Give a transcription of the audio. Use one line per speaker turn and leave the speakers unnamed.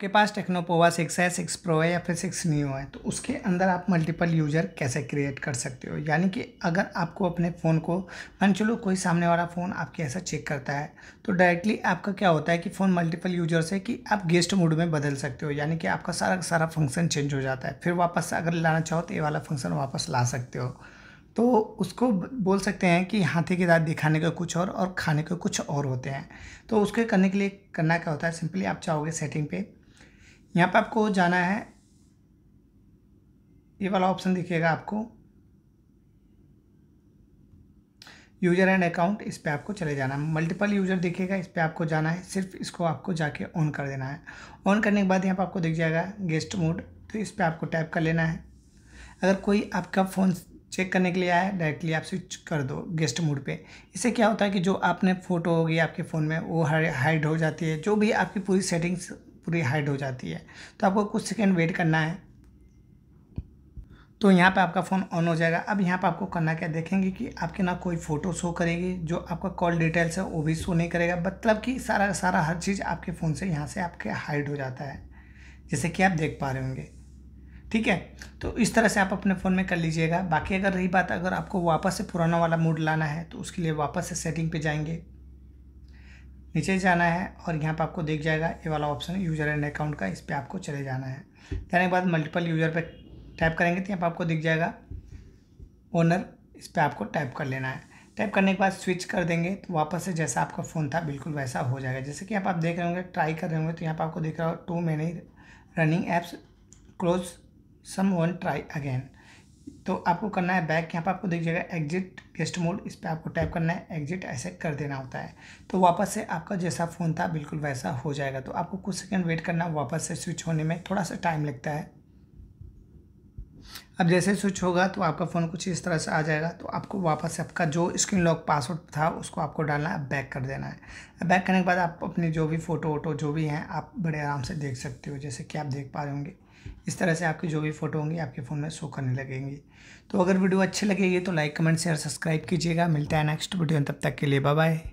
आपके पास Tecno Pova six है सिक्स प्रो है या फिर सिक्स न्यू है तो उसके अंदर आप मल्टीपल यूजर कैसे क्रिएट कर सकते हो यानी कि अगर आपको अपने फ़ोन को मान चलो कोई सामने वाला फ़ोन आपके ऐसा चेक करता है तो डायरेक्टली आपका क्या होता है कि फ़ोन मल्टीपल यूजर से कि आप गेस्ट मोड में बदल सकते हो यानी कि आपका सारा सारा फंक्शन चेंज हो जाता है फिर वापस अगर लाना चाहो तो ये वाला फंक्शन वापस ला सकते हो तो उसको बोल सकते हैं कि हाथी के दाँत दिखाने का कुछ और और खाने का कुछ और होते हैं तो उसके करने के लिए करना क्या होता है सिंपली आप चाहोगे सेटिंग पे यहाँ पर आपको जाना है ये वाला ऑप्शन दिखेगा आपको यूजर एंड अकाउंट इस पर आपको चले जाना है मल्टीपल यूजर दिखेगा इस पर आपको जाना है सिर्फ इसको आपको जाके ऑन कर देना है ऑन करने के बाद यहाँ पर आपको दिख जाएगा गेस्ट मोड तो इस पर आपको टैप कर लेना है अगर कोई आपका फ़ोन चेक करने के लिए आया डायरेक्टली आप स्विच कर दो गेस्ट मोड पे इससे क्या होता है कि जो आपने फ़ोटो होगी आपके फ़ोन में वो हाइड हो जाती है जो भी आपकी पूरी सेटिंग्स पूरी हाइड हो जाती है तो आपको कुछ सेकेंड वेट करना है तो यहाँ पे आपका फ़ोन ऑन हो जाएगा अब यहाँ पे आपको करना क्या देखेंगे कि आपके ना कोई फ़ोटो शो करेगी जो आपका कॉल डिटेल्स है वो भी शो नहीं करेगा मतलब कि सारा सारा हर चीज़ आपके फ़ोन से यहाँ से आपके हाइड हो जाता है जैसे कि आप देख पा रहे होंगे ठीक है तो इस तरह से आप अपने फ़ोन में कर लीजिएगा बाकी अगर रही बात अगर आपको वापस से पुराना वाला मूड लाना है तो उसके लिए वापस से सेटिंग पर जाएंगे नीचे जाना है और यहाँ पर आपको देख जाएगा ये वाला ऑप्शन यूज़र एंड अकाउंट का इस पर आपको चले जाना है जाने के बाद मल्टीपल यूज़र पर टाइप करेंगे तो यहाँ पर आपको दिख जाएगा ओनर इस पर आपको टाइप कर लेना है टाइप करने के बाद स्विच कर देंगे तो वापस से जैसा आपका फ़ोन था बिल्कुल वैसा हो जाएगा जैसे कि यहाँ आप देख रहे होंगे ट्राई कर रहे होंगे तो यहाँ पर आपको देख रहा हो too many running apps close someone try again तो आपको करना है बैक यहाँ पर आपको देख जाएगा एग्जिट गेस्ट मोड इस पर आपको टाइप करना है एग्जिट ऐसे कर देना होता है तो वापस से आपका जैसा फ़ोन था बिल्कुल वैसा हो जाएगा तो आपको कुछ सेकंड वेट करना वापस से स्विच होने में थोड़ा सा टाइम लगता है अब जैसे स्विच होगा तो आपका फ़ोन कुछ इस तरह से आ जाएगा तो आपको वापस से आपका जो स्क्रीन लॉक पासवर्ड था उसको आपको डालना है बैक कर देना है बैक करने के बाद आप अपनी जो भी फ़ोटो वोटो जो भी हैं आप बड़े आराम से देख सकते हो जैसे कि आप देख पा रहे होंगे इस तरह से आपकी जो भी फ़ोटो होंगी आपके फ़ोन में शो करने लगेंगी तो अगर वीडियो अच्छी लगेगी तो लाइक कमेंट शेयर सब्सक्राइब कीजिएगा मिलता है नेक्स्ट वीडियो तब तक के लिए बाय